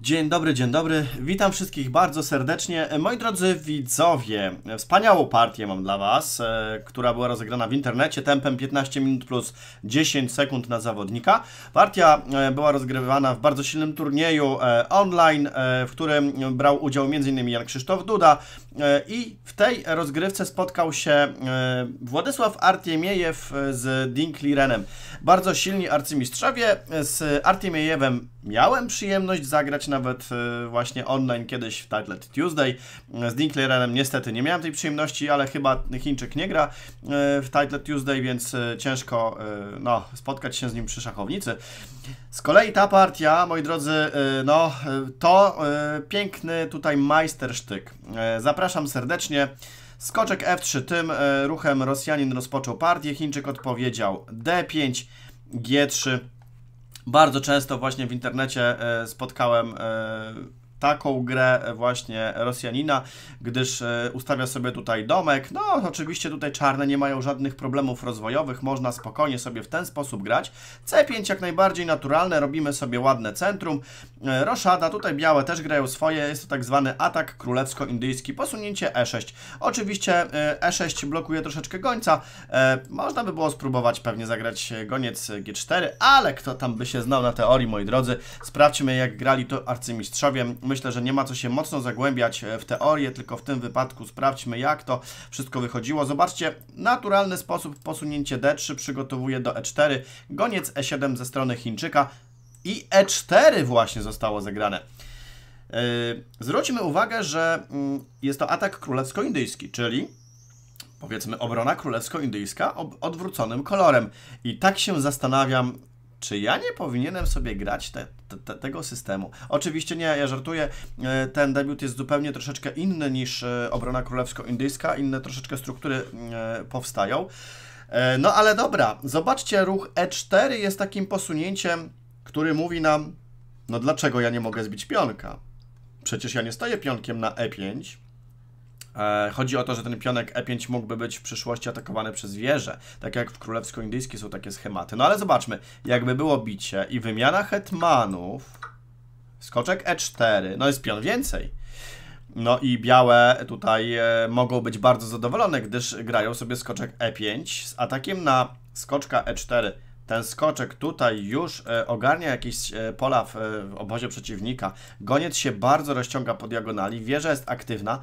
Dzień dobry, dzień dobry. Witam wszystkich bardzo serdecznie. Moi drodzy widzowie, wspaniałą partię mam dla Was, e, która była rozegrana w internecie tempem 15 minut plus 10 sekund na zawodnika. Partia e, była rozgrywana w bardzo silnym turnieju e, online, w którym brał udział m.in. Jan Krzysztof Duda, E, I w tej rozgrywce spotkał się e, Władysław Artiemiejew e, z Dinklirenem. Bardzo silni arcymistrzowie. Z Artiemiejewem miałem przyjemność zagrać nawet właśnie online kiedyś w Titlet Tuesday. Z Dinklirenem niestety nie miałem tej przyjemności, ale chyba Chińczyk nie gra w Titlet Tuesday, więc ciężko no, spotkać się z nim przy szachownicy. Z kolei ta partia, moi drodzy, no to piękny tutaj majstersztyk. Zapraszam Zapraszam serdecznie. Skoczek F3 tym e, ruchem Rosjanin rozpoczął partię, Chińczyk odpowiedział D5, G3. Bardzo często właśnie w internecie e, spotkałem e, taką grę właśnie Rosjanina, gdyż e, ustawia sobie tutaj domek. No, oczywiście tutaj czarne nie mają żadnych problemów rozwojowych, można spokojnie sobie w ten sposób grać. C5 jak najbardziej naturalne, robimy sobie ładne centrum. E, Roszada, tutaj białe też grają swoje, jest to tak zwany atak królewsko-indyjski, posunięcie E6. Oczywiście E6 e blokuje troszeczkę gońca, można by było spróbować pewnie zagrać goniec G4, ale kto tam by się znał na teorii, moi drodzy. Sprawdźmy jak grali to arcymistrzowie Myślę, że nie ma co się mocno zagłębiać e, w teorię, tylko w tym wypadku sprawdźmy jak to wszystko wychodziło. Zobaczcie, naturalny sposób posunięcie D3 przygotowuje do E4, goniec E7 ze strony Chińczyka i E4 właśnie zostało zagrane. E, zwróćmy uwagę, że mm, jest to atak królewsko-indyjski, czyli powiedzmy obrona królewsko-indyjska odwróconym kolorem. I tak się zastanawiam, czy ja nie powinienem sobie grać te, te, tego systemu? Oczywiście nie, ja żartuję. E, ten debiut jest zupełnie troszeczkę inny niż e, obrona królewsko-indyjska, inne troszeczkę struktury e, powstają. No ale dobra, zobaczcie, ruch E4 jest takim posunięciem, który mówi nam, no dlaczego ja nie mogę zbić pionka? Przecież ja nie staję pionkiem na E5, E, chodzi o to, że ten pionek E5 mógłby być w przyszłości atakowany przez wieżę, tak jak w królewsko indyjskiej są takie schematy. No ale zobaczmy, jakby było bicie i wymiana hetmanów, skoczek E4, no jest pion więcej. No i białe tutaj e, mogą być bardzo zadowolone, gdyż grają sobie skoczek E5 z atakiem na skoczka E4 ten skoczek tutaj już e, ogarnia jakieś pola w, obozie przeciwnika. Goniec się bardzo rozciąga po diagonali, wieża jest aktywna,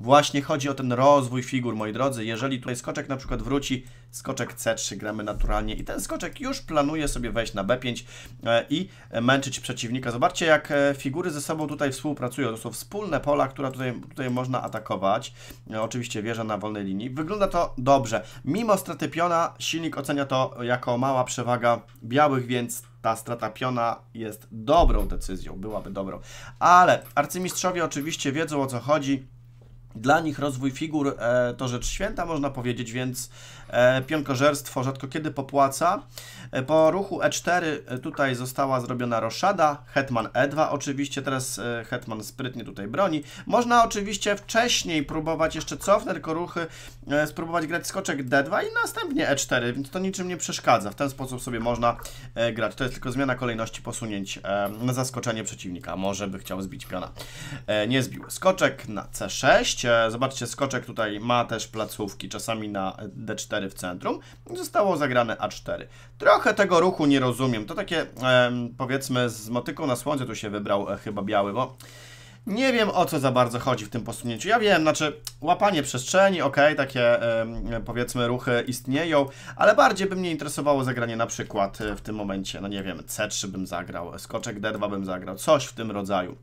Właśnie chodzi o ten rozwój figur, moi drodzy. Jeżeli tutaj skoczek na przykład wróci, skoczek C3 gramy naturalnie i ten skoczek już planuje sobie wejść na B5 e, i męczyć przeciwnika. Zobaczcie, jak e, figury ze sobą tutaj współpracują. To są wspólne pola, które tutaj, tutaj można atakować. E, oczywiście wieża na wolnej linii. Wygląda to dobrze. Mimo straty piona, silnik ocenia to jako mała przewaga białych, więc ta strata piona jest dobrą decyzją, byłaby dobrą. Ale arcymistrzowie oczywiście wiedzą o co chodzi dla nich rozwój figur e, to rzecz święta, można powiedzieć, więc e, pionkożerstwo rzadko kiedy popłaca. E, po ruchu E4 e, tutaj została zrobiona roszada, hetman E2 oczywiście, teraz e, hetman sprytnie tutaj broni. Można oczywiście wcześniej próbować jeszcze cofnę, tylko ruchy, e, spróbować grać skoczek D2 i następnie E4, więc to niczym nie przeszkadza. W ten sposób sobie można grać. To jest tylko zmiana kolejności posunięć na zaskoczenie przeciwnika. Może by chciał zbić piona. nie zbił. Skoczek na C6. Zobaczcie, zobaczcie, skoczek tutaj ma też placówki, czasami na D4 w centrum. Zostało zagrane A4. Trochę tego ruchu nie rozumiem. To takie, powiedzmy, z motyką na słońce tu się wybrał e, chyba biały, bo... Nie wiem o co za bardzo chodzi w tym posunięciu. Ja wiem, znaczy łapanie przestrzeni, ok, takie powiedzmy ruchy istnieją, ale bardziej by mnie interesowało zagranie na przykład e, w tym momencie, no nie wiem, C3 bym zagrał, e, skoczek D2 bym zagrał, coś w tym rodzaju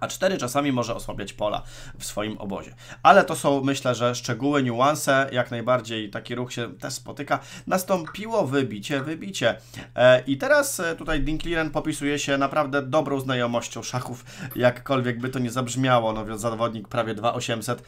a 4 czasami może osłabiać pola w swoim obozie. Ale to są, myślę, że szczegóły, niuanse, jak najbardziej taki ruch się też spotyka. Nastąpiło wybicie, wybicie. E, I teraz e, tutaj Dinkliren popisuje się naprawdę dobrą znajomością szachów, jakkolwiek by to nie zabrzmiało, no więc zawodnik prawie 2800,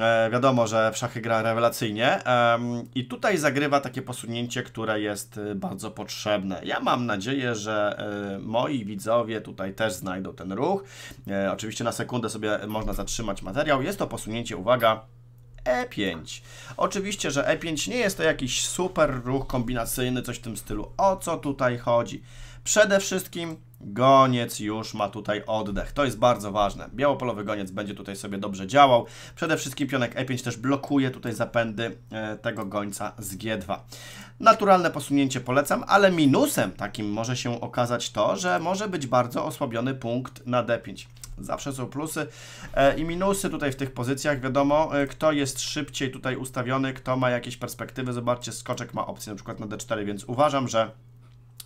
e, wiadomo, że w szachy gra rewelacyjnie e, i tutaj zagrywa takie posunięcie, które jest e, bardzo potrzebne. Ja mam nadzieję, że e, moi widzowie tutaj też znajdą ten ruch, e, E, oczywiście na sekundę sobie można zatrzymać materiał. Jest to posunięcie, uwaga, E5. Oczywiście, że E5 nie jest to jakiś super ruch kombinacyjny, coś w tym stylu. O co tutaj chodzi? Przede wszystkim goniec już ma tutaj oddech. To jest bardzo ważne. Białopolowy goniec będzie tutaj sobie dobrze działał. Przede wszystkim pionek E5 też blokuje tutaj zapędy e, tego gońca z G2. Naturalne posunięcie polecam, ale minusem takim może się okazać to, że może być bardzo osłabiony punkt na D5. Zawsze są plusy e, i minusy tutaj w tych pozycjach. Wiadomo, e, kto jest szybciej tutaj ustawiony, kto ma jakieś perspektywy. Zobaczcie, skoczek ma opcję na przykład na D4, więc uważam, że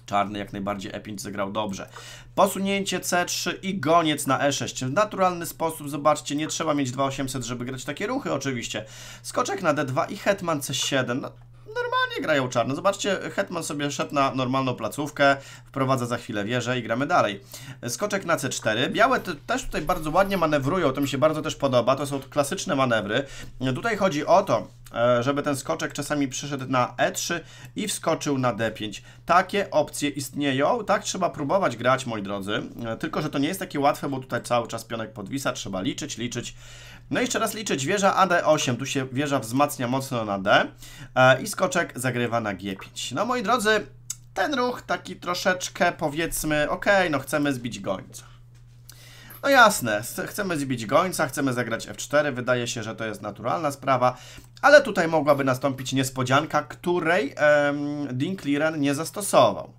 Czarny jak najbardziej E5 zagrał dobrze. Posunięcie C3 i goniec na E6. W naturalny sposób, zobaczcie, nie trzeba mieć 2800, żeby grać takie ruchy oczywiście. Skoczek na D2 i hetman C7. No, normalnie nie grają czarne. Zobaczcie, Hetman sobie szedł na normalną placówkę, wprowadza za chwilę wieżę i gramy dalej. Skoczek na C4. Białe też tutaj bardzo ładnie manewrują, to mi się bardzo też podoba. To są klasyczne manewry. Tutaj chodzi o to, E, żeby ten skoczek czasami przyszedł na E3 i wskoczył na D5. Takie opcje istnieją, tak trzeba próbować grać, moi drodzy, e, tylko że to nie jest takie łatwe, bo tutaj cały czas pionek podwisa, trzeba liczyć, liczyć. No i jeszcze raz liczyć, wieża AD8, tu się wieża wzmacnia mocno na D e, i skoczek zagrywa na G5. No moi drodzy, ten ruch taki troszeczkę powiedzmy, ok, no chcemy zbić gońca. No jasne, chcemy zbić gońca, chcemy zagrać F4, wydaje się, że to jest naturalna sprawa, ale tutaj mogłaby nastąpić niespodzianka, której e, Dean nie zastosował.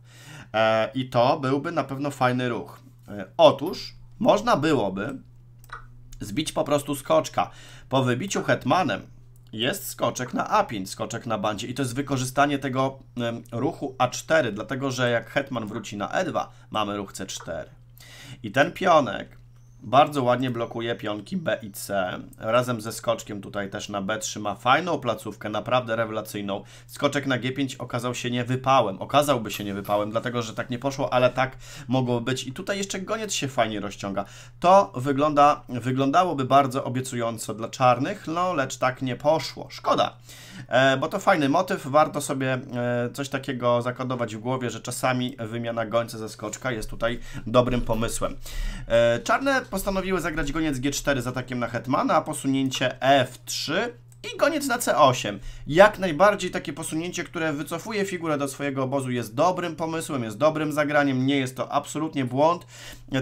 E, I to byłby na pewno fajny ruch. E, otóż można byłoby zbić po prostu skoczka. Po wybiciu hetmanem jest skoczek na A5, skoczek na bandzie i to jest wykorzystanie tego um, ruchu A4, dlatego że jak hetman wróci na E2, mamy ruch C4. I ten pionek bardzo ładnie blokuje pionki B i C. Razem ze skoczkiem tutaj też na B3 ma fajną placówkę, naprawdę rewelacyjną. Skoczek na G5 okazał się niewypałem. Okazałby się niewypałem, dlatego że tak nie poszło, ale tak mogło być. I tutaj jeszcze goniec się fajnie rozciąga. To wygląda, wyglądałoby bardzo obiecująco dla czarnych, no lecz tak nie poszło. Szkoda, e, bo to fajny motyw. Warto sobie e, coś takiego zakodować w głowie, że czasami wymiana gońca ze skoczka jest tutaj dobrym pomysłem. E, czarne postanowiły zagrać goniec G4 z atakiem na hetmana, a posunięcie F3 i goniec na C8. Jak najbardziej takie posunięcie, które wycofuje figurę do swojego obozu jest dobrym pomysłem, jest dobrym zagraniem, nie jest to absolutnie błąd.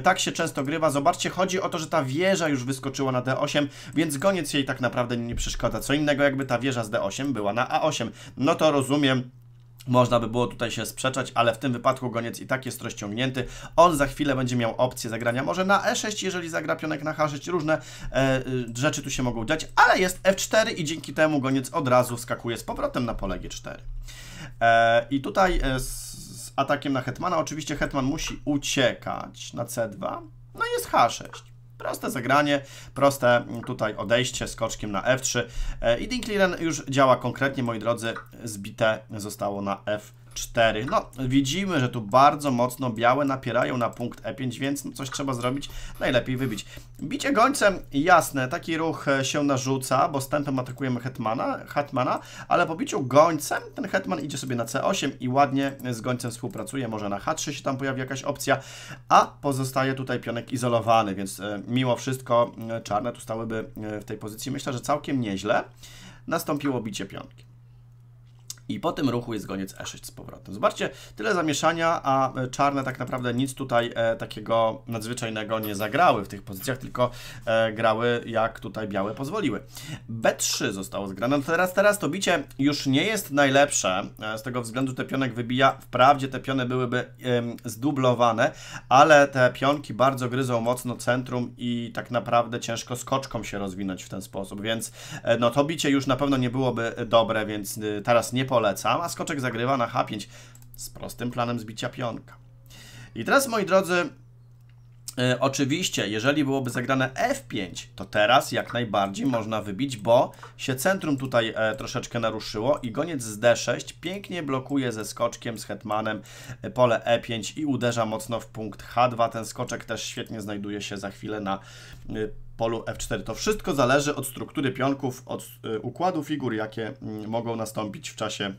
Tak się często grywa. Zobaczcie, chodzi o to, że ta wieża już wyskoczyła na D8, więc goniec jej tak naprawdę nie przeszkadza. Co innego jakby ta wieża z D8 była na A8. No to rozumiem, można by było tutaj się sprzeczać, ale w tym wypadku goniec i tak jest rozciągnięty. On za chwilę będzie miał opcję zagrania może na E6, jeżeli zagra pionek na H6. Różne e, y, rzeczy tu się mogą dziać, ale jest F4 i dzięki temu goniec od razu skakuje z powrotem na pole G4. E, I tutaj e, z, z atakiem na Hetmana oczywiście Hetman musi uciekać na C2. No jest H6. Proste zagranie, proste tutaj odejście skoczkiem na F3 e, i Dinklinen już działa konkretnie, moi drodzy, zbite zostało na F3. 4. No, widzimy, że tu bardzo mocno białe napierają na punkt E5, więc coś trzeba zrobić, najlepiej wybić. Bicie gońcem, jasne, taki ruch e, się narzuca, bo stępem atakujemy hetmana, hetmana, ale po biciu gońcem ten hetman idzie sobie na C8 i ładnie z gońcem współpracuje, może na H3 się tam pojawi jakaś opcja, a pozostaje tutaj pionek izolowany, więc e, mimo wszystko e, czarne tu stałyby w tej pozycji. Myślę, że całkiem nieźle nastąpiło bicie pionki i po tym ruchu jest goniec E6 z powrotem. Zobaczcie, tyle zamieszania, a e, czarne tak naprawdę nic tutaj e, takiego nadzwyczajnego nie zagrały w tych pozycjach, tylko e, grały jak tutaj białe pozwoliły. B3 zostało zgrane. No teraz, teraz to bicie już nie jest najlepsze, e, z tego względu, te pionek wybija. Wprawdzie te piony byłyby zdublowane, ale te pionki bardzo gryzą mocno centrum i tak naprawdę ciężko skoczkom się rozwinąć w ten sposób, więc e, no to bicie już na pewno nie byłoby dobre, więc y, teraz nie pole polecam, a skoczek zagrywa na H5 z prostym planem zbicia pionka. I teraz, moi drodzy, e, oczywiście, jeżeli byłoby zagrane F5, to teraz jak najbardziej można wybić, bo się centrum tutaj e, troszeczkę naruszyło i goniec z D6 pięknie blokuje ze skoczkiem, z hetmanem e, pole E5 i uderza mocno w punkt H2. Ten skoczek też świetnie znajduje się za chwilę na y, polu F4. To wszystko zależy od struktury pionków, od y, układu figur, jakie mm, mogą nastąpić w czasie,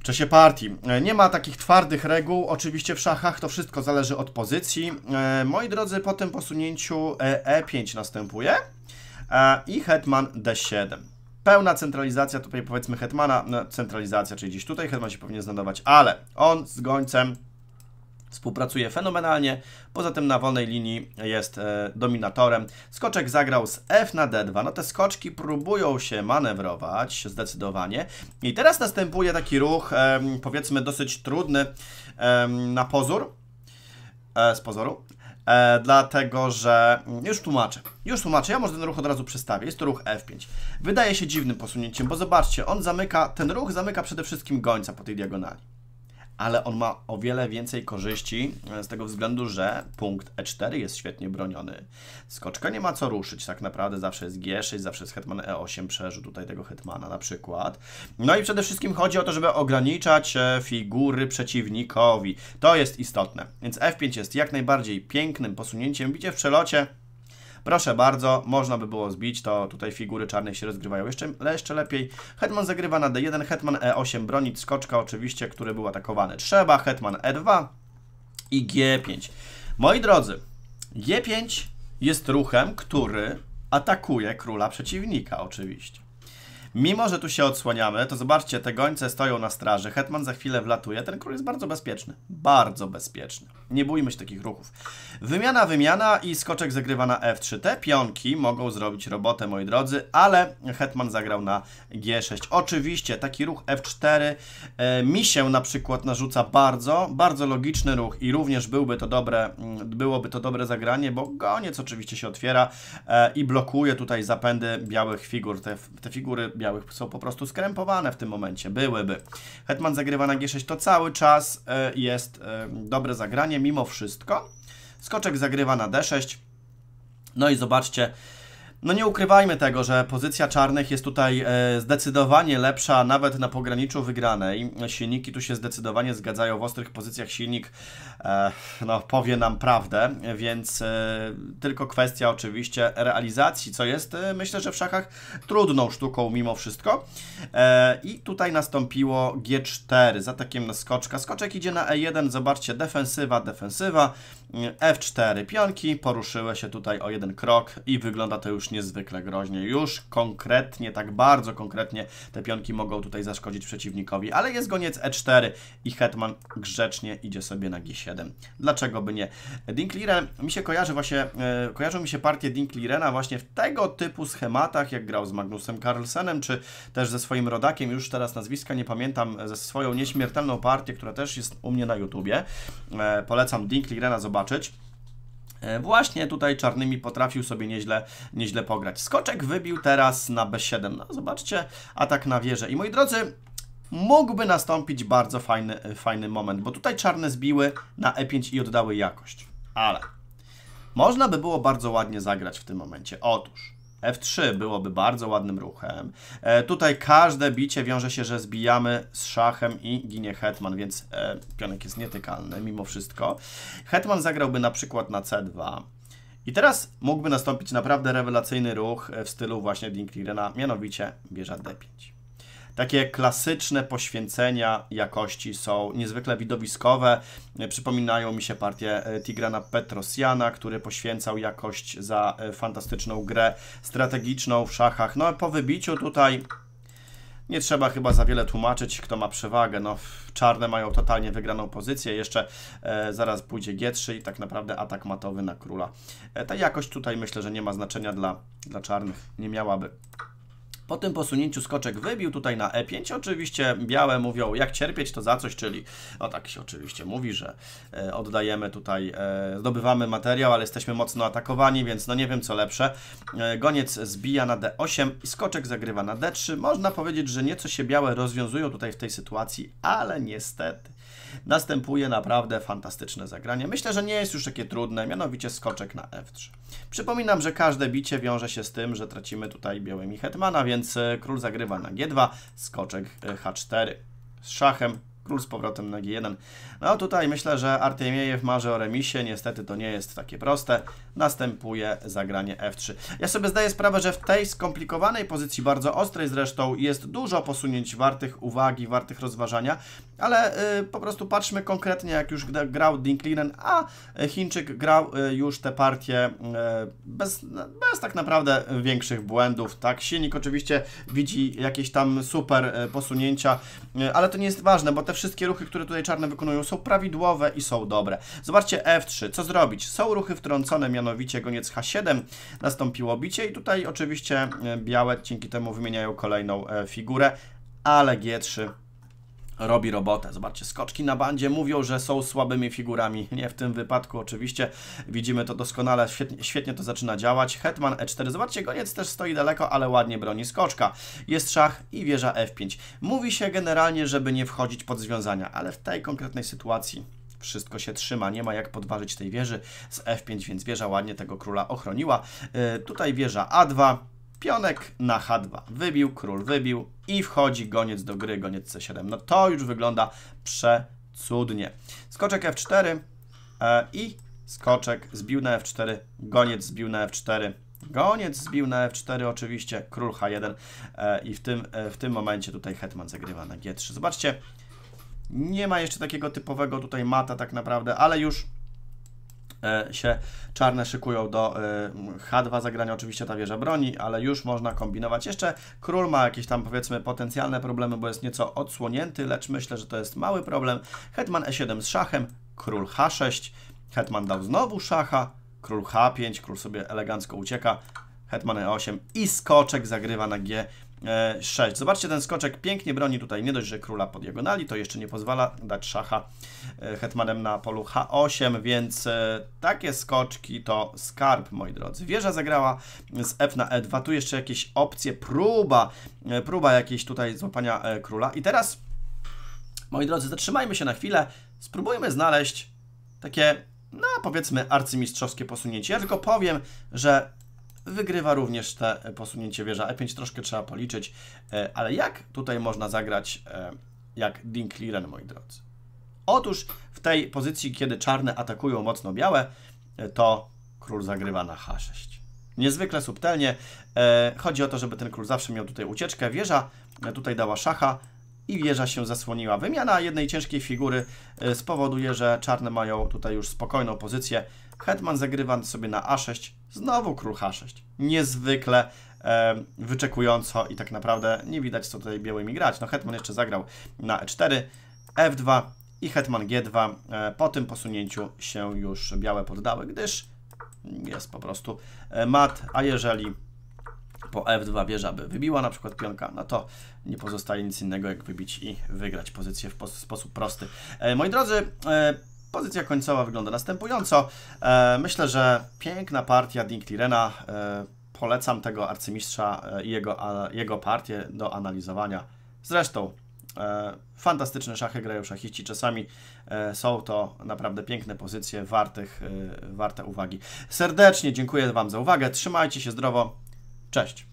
w czasie partii. E, nie ma takich twardych reguł, oczywiście w szachach to wszystko zależy od pozycji. E, moi drodzy, po tym posunięciu E5 e następuje i hetman D7. Pełna centralizacja, tutaj powiedzmy hetmana, no, centralizacja, czyli gdzieś tutaj hetman się powinien znajdować, ale on z gońcem Współpracuje fenomenalnie, poza tym na wolnej linii jest e, dominatorem. Skoczek zagrał z F na D2, no te skoczki próbują się manewrować zdecydowanie. I teraz następuje taki ruch, powiedzmy dosyć trudny na pozór, e, z pozoru, e, dlatego że... Mm, już tłumaczę, już tłumaczę, ja może ten ruch od razu przestawię, jest to ruch F5. Wydaje się dziwnym posunięciem, bo zobaczcie, on zamyka, ten ruch zamyka przede wszystkim gońca po tej diagonali ale on ma o wiele więcej korzyści e, z tego względu, że punkt E4 jest świetnie broniony. Skoczka nie ma co ruszyć, tak naprawdę zawsze jest G6, zawsze jest hetman E8, przeżył tutaj tego hetmana na przykład. No i przede wszystkim chodzi o to, żeby ograniczać e, figury przeciwnikowi. To jest istotne. Więc F5 jest jak najbardziej pięknym posunięciem. Bicie w przelocie Proszę bardzo, można by było zbić, to tutaj figury czarne się rozgrywają jeszcze, jeszcze lepiej. Hetman zagrywa na D1, Hetman E8 bronić, skoczka oczywiście, który był atakowany. Trzeba, Hetman E2 i G5. Moi drodzy, G5 jest ruchem, który atakuje króla przeciwnika oczywiście. Mimo, że tu się odsłaniamy, to zobaczcie, te gońce stoją na straży, hetman za chwilę wlatuje, ten król jest bardzo bezpieczny, bardzo bezpieczny. Nie bójmy się takich ruchów. Wymiana, wymiana i skoczek zagrywa na F3. Te pionki mogą zrobić robotę, moi drodzy, ale hetman zagrał na G6. Oczywiście taki ruch F4 e, mi się na przykład narzuca bardzo, bardzo logiczny ruch i również byłby to dobre, mm, byłoby to dobre zagranie, bo goniec oczywiście się otwiera e, i blokuje tutaj zapędy białych figur. Te, te figury białych są po prostu skrępowane w tym momencie, byłyby. Hetman zagrywa na G6, to cały czas e, jest e, dobre zagranie, mimo wszystko. Skoczek zagrywa na D6. No i zobaczcie, no nie ukrywajmy tego, że pozycja czarnych jest tutaj e, zdecydowanie lepsza, nawet na pograniczu wygranej. Silniki tu się zdecydowanie zgadzają, w ostrych pozycjach silnik e, no, powie nam prawdę, więc e, tylko kwestia oczywiście realizacji, co jest myślę, że w szachach trudną sztuką mimo wszystko. I tutaj nastąpiło G4 z atakiem na skoczka. Skoczek idzie na E1, zobaczcie, defensywa, defensywa. F4 pionki poruszyły się tutaj o jeden krok i wygląda to już niezwykle groźnie. Już konkretnie, tak bardzo konkretnie te pionki mogą tutaj zaszkodzić przeciwnikowi, ale jest goniec E4 i hetman grzecznie idzie sobie na G7. Dlaczego by nie? Dinklire, mi się kojarzy właśnie, e, kojarzą mi się partie Dinklirena właśnie w tego typu schematach, jak grał z Magnusem Carlsenem, czy też ze swoim rodakiem, już teraz nazwiska nie pamiętam, ze swoją nieśmiertelną partię, która też jest u mnie na YouTubie. E, polecam Dinklirena zobaczyć zobaczyć. E, właśnie tutaj czarnymi potrafił sobie nieźle, nieźle pograć. Skoczek wybił teraz na B7. No, zobaczcie, atak na wieżę. I moi drodzy, mógłby nastąpić bardzo fajny, e, fajny moment, bo tutaj czarne zbiły na E5 i oddały jakość. Ale można by było bardzo ładnie zagrać w tym momencie. Otóż F3 byłoby bardzo ładnym ruchem. E, tutaj każde bicie wiąże się, że zbijamy z szachem i ginie hetman, więc e, pionek jest nietykalny mimo wszystko. Hetman zagrałby na przykład na C2. I teraz mógłby nastąpić naprawdę rewelacyjny ruch w stylu właśnie Dinklirena, mianowicie bierze D5. Takie klasyczne poświęcenia jakości są niezwykle widowiskowe. Przypominają mi się partie e, Tigrana Petrosiana, który poświęcał jakość za e, fantastyczną grę strategiczną w szachach. No po wybiciu tutaj nie trzeba chyba za wiele tłumaczyć, kto ma przewagę. No, czarne mają totalnie wygraną pozycję, jeszcze e, zaraz pójdzie G3 i tak naprawdę atak matowy na króla. E, ta jakość tutaj myślę, że nie ma znaczenia dla, dla czarnych, nie miałaby. Po tym posunięciu skoczek wybił tutaj na E5. Oczywiście białe mówią, jak cierpieć to za coś, czyli no tak się oczywiście mówi, że e, oddajemy tutaj, e, zdobywamy materiał, ale jesteśmy mocno atakowani, więc no nie wiem co lepsze. E, goniec zbija na D8 i skoczek zagrywa na D3. Można powiedzieć, że nieco się białe rozwiązują tutaj w tej sytuacji, ale niestety następuje naprawdę fantastyczne zagranie. Myślę, że nie jest już takie trudne, mianowicie skoczek na f3. Przypominam, że każde bicie wiąże się z tym, że tracimy tutaj białymi hetmana, więc e, król zagrywa na g2, skoczek e, h4 z szachem, król z powrotem na g1. No tutaj myślę, że Artemiejew marzy o remisie, niestety to nie jest takie proste następuje zagranie F3. Ja sobie zdaję sprawę, że w tej skomplikowanej pozycji, bardzo ostrej zresztą, jest dużo posunięć wartych uwagi, wartych rozważania, ale y, po prostu patrzmy konkretnie, jak już grał Dinklinen, a Chińczyk grał y, już te partie y, bez, bez tak naprawdę większych błędów. Tak, silnik oczywiście widzi jakieś tam super y, posunięcia, y, ale to nie jest ważne, bo te wszystkie ruchy, które tutaj czarne wykonują, są prawidłowe i są dobre. Zobaczcie F3, co zrobić? Są ruchy wtrącone, mianowicie mianowicie goniec H7 nastąpiło bicie i tutaj oczywiście e, białe dzięki temu wymieniają kolejną e, figurę, ale G3 robi robotę. Zobaczcie, skoczki na bandzie mówią, że są słabymi figurami. Nie w tym wypadku oczywiście. Widzimy to doskonale, świetnie, świetnie, to zaczyna działać. Hetman E4. Zobaczcie, goniec też stoi daleko, ale ładnie broni skoczka. Jest szach i wieża F5. Mówi się generalnie, żeby nie wchodzić pod związania, ale w tej konkretnej sytuacji wszystko się trzyma, nie ma jak podważyć tej wieży z F5, więc wieża ładnie tego króla ochroniła. E, tutaj wieża A2, pionek na H2. Wybił, król wybił i wchodzi goniec do gry, goniec C7. No to już wygląda przecudnie. Skoczek F4 e, i skoczek zbił na F4, goniec zbił na F4. Goniec zbił na F4 oczywiście, król H1 e, i w tym, w tym momencie tutaj hetman zagrywa na G3. Zobaczcie, nie ma jeszcze takiego typowego tutaj mata tak naprawdę, ale już e, się czarne szykują do e, H2 zagrania, oczywiście ta wieża broni, ale już można kombinować. Jeszcze król ma jakieś tam powiedzmy potencjalne problemy, bo jest nieco odsłonięty, lecz myślę, że to jest mały problem. Hetman E7 z szachem, król H6, hetman dał znowu szacha, król H5, król sobie elegancko ucieka, hetman E8 i skoczek zagrywa na G 6. E, Zobaczcie, ten skoczek pięknie broni tutaj, nie dość, że króla po diagonali, to jeszcze nie pozwala dać szacha e, hetmanem na polu H8, więc e, takie skoczki to skarb, moi drodzy. Wieża zagrała z F na E2, tu jeszcze jakieś opcje, próba, próba jakiejś tutaj złapania króla. I teraz, moi drodzy, zatrzymajmy się na chwilę, spróbujmy znaleźć takie, no powiedzmy, arcymistrzowskie posunięcie. Ja tylko powiem, że Wygrywa również te posunięcie wieża E5, troszkę trzeba policzyć, e, ale jak tutaj można zagrać e, jak Dinkliren, moi drodzy? Otóż w tej pozycji, kiedy czarne atakują mocno białe, e, to król zagrywa na H6. Niezwykle subtelnie. Chodzi o to, żeby ten król zawsze miał tutaj ucieczkę. Wieża tutaj dała szacha i wieża się zasłoniła. Wymiana jednej ciężkiej figury spowoduje, że czarne mają tutaj już spokojną pozycję Hetman zagrywa sobie na A6, znowu król H6. Niezwykle e, wyczekująco i tak naprawdę nie widać, co tutaj białymi grać. No Hetman jeszcze zagrał na E4, F2 i Hetman G2. E, po tym posunięciu się już białe poddały, gdyż jest po prostu e, mat, a jeżeli po F2 wieża by wybiła na przykład pionka, no to nie pozostaje nic innego jak wybić i wygrać pozycję w sposób prosty. E, moi drodzy, e, Pozycja końcowa wygląda następująco. E, myślę, że piękna partia Dick Lirena. E, polecam tego arcymistrza e, i jego, jego partię do analizowania. Zresztą fantastyczne szachy grają szachiści. Czasami są to naprawdę piękne pozycje, wartych, warte uwagi. Serdecznie dziękuję Wam za uwagę. Trzymajcie się zdrowo. Cześć.